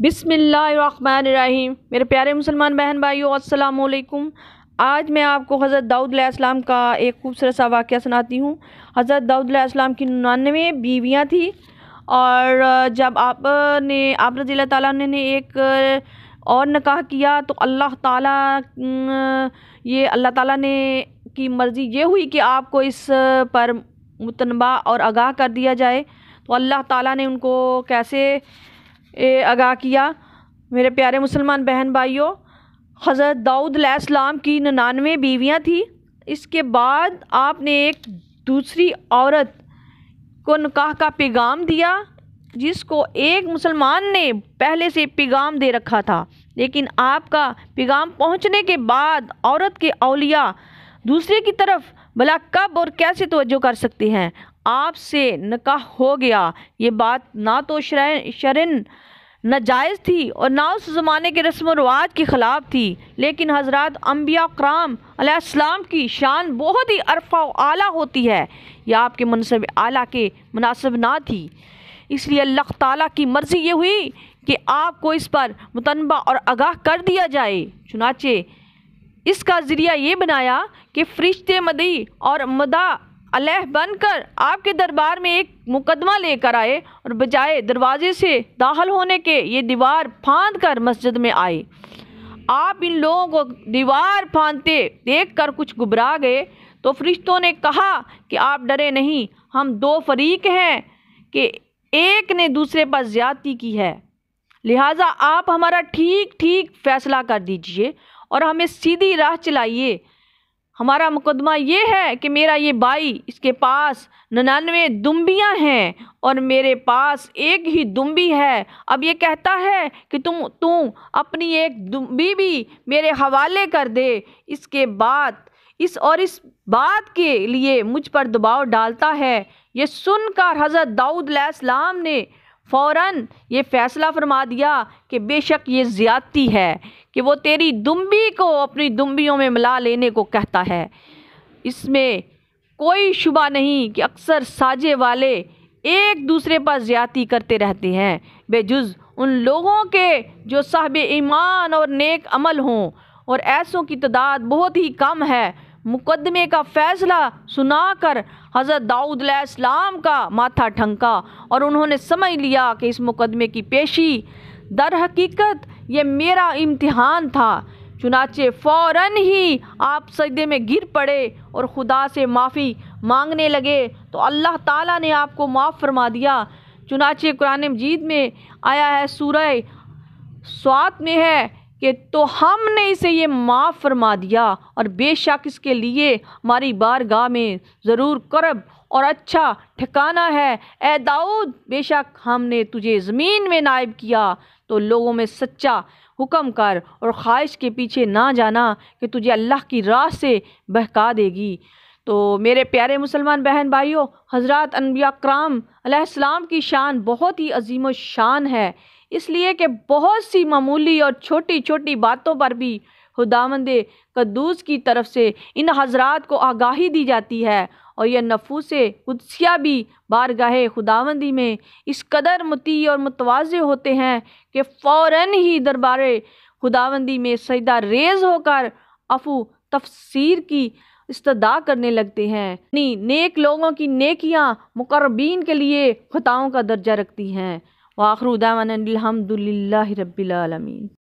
बिसमीम मेरे प्यारे मुसलमान बहन भाइयों वालेकुम आज मैं आपको हज़रत दाऊद दाऊदम का एक खूबसूरत सा वाक़ सुनाती हूँ हज़रत दाऊद दाऊदम की नानवे बीवियाँ थी और जब आपने आप रज़ी ताला ने एक और निकाह किया तो अल्लाह ताला ये अल्लाह ताला ने की मर्ज़ी ये हुई कि आपको इस पर मुतनबा और आगाह कर दिया जाए तो अल्लाह ताला ने उनको कैसे आगाह किया मेरे प्यारे मुसलमान बहन भाइयों हज़रत दाऊद अलैहिस्सलाम की ननानवे बीवियाँ थी इसके बाद आपने एक दूसरी औरत को निकाह का पैगाम दिया जिसको एक मुसलमान ने पहले से पैगाम दे रखा था लेकिन आपका पैगाम पहुंचने के बाद औरत के अलिया दूसरे की तरफ भला कब और कैसे तोज्जो कर सकते हैं आपसे निकाह हो गया ये बात ना तो शरण नाजायज़ थी और ना उस ज़माने के रस्म रवाज के ख़िलाफ़ थी लेकिन हज़रत अम्बिया कराम अलैहिस्सलाम की शान बहुत ही अरफा आला होती है यह आपके मनसब आला के मुनासिब ना थी इसलिए अल्लाह ताला की मर्ज़ी ये हुई कि आपको इस पर मुतनबा और आगाह कर दिया जाए चुनाचे इसका ज़रिया ये बनाया कि फरिश्ते मदी और मदा अलह बनकर आपके दरबार में एक मुकदमा लेकर आए और बजाय दरवाजे से दाखिल होने के ये दीवार फाँद कर मस्जिद में आए आप इन लोगों को दीवार फाँदते देख कर कुछ घबरा गए तो फरिश्तों ने कहा कि आप डरे नहीं हम दो फरीक हैं कि एक ने दूसरे पर ज्यादती की है लिहाजा आप हमारा ठीक ठीक फैसला कर दीजिए और हमें सीधी राह चलाइए हमारा मुकदमा ये है कि मेरा ये भाई इसके पास नन्यानवे दुम्बियाँ हैं और मेरे पास एक ही दुम्बी है अब ये कहता है कि तुम तू अपनी एक दुम्बी भी मेरे हवाले कर दे इसके बाद इस और इस बात के लिए मुझ पर दबाव डालता है ये सुनकर हज़रत दाऊद ने फ़ौर ये फ़ैसला फरमा दिया कि बेशक ये ज़्यादती है कि वो तेरी दुम्बी को अपनी दुम्बियों में मिला लेने को कहता है इसमें कोई शुबा नहीं कि अक्सर साजे वाले एक दूसरे पर ज़्यादती करते रहते हैं बेजुज़ उन लोगों के जो साहब ईमान और नेक अमल हों और ऐसों की तादाद बहुत ही कम है मुकदमे का फैसला सुनाकर हज़रत दाऊद इस्लाम का माथा ठंका और उन्होंने समझ लिया कि इस मुकदमे की पेशी दर हकीकत ये मेरा इम्तिहान था चुनाचे फ़ौर ही आप सदे में गिर पड़े और खुदा से माफ़ी मांगने लगे तो अल्लाह ताला ने आपको माफ़ फरमा दिया चुनाचे कुरान मजीद में आया है सूरह स्वात में है कि तो हमने इसे ये माफ़ फरमा दिया और बेशक इसके लिए हमारी बारगाह में ज़रूर करब और अच्छा ठिकाना है ए दाऊद बेशक हमने तुझे ज़मीन में नायब किया तो लोगों में सच्चा हुक्म कर और ख्वाहिश के पीछे ना जाना कि तुझे अल्लाह की राह से बहका देगी तो मेरे प्यारे मुसलमान बहन भाइयों हज़रत अनबिया कराम की शान बहुत ही अजीम शान है इसलिए कि बहुत सी मामूली और छोटी छोटी बातों पर भी खुदामंद कद्दूस की तरफ से इन हजरात को आगाही दी जाती है और यह नफूस कुदसिया भी बारगाह खुदावंदी में इस कदर मती और मुतवाज़ होते हैं कि फ़ौर ही दरबार खुदावंदी में सजदा रेज होकर अफू तफसीर की इस्तदा करने लगते हैं नी नेक लोगों की नेकियां मुकरबीन के लिए खुताओं का दर्जा रखती हैं وآخر دعوانا الحمد لله رب العالمين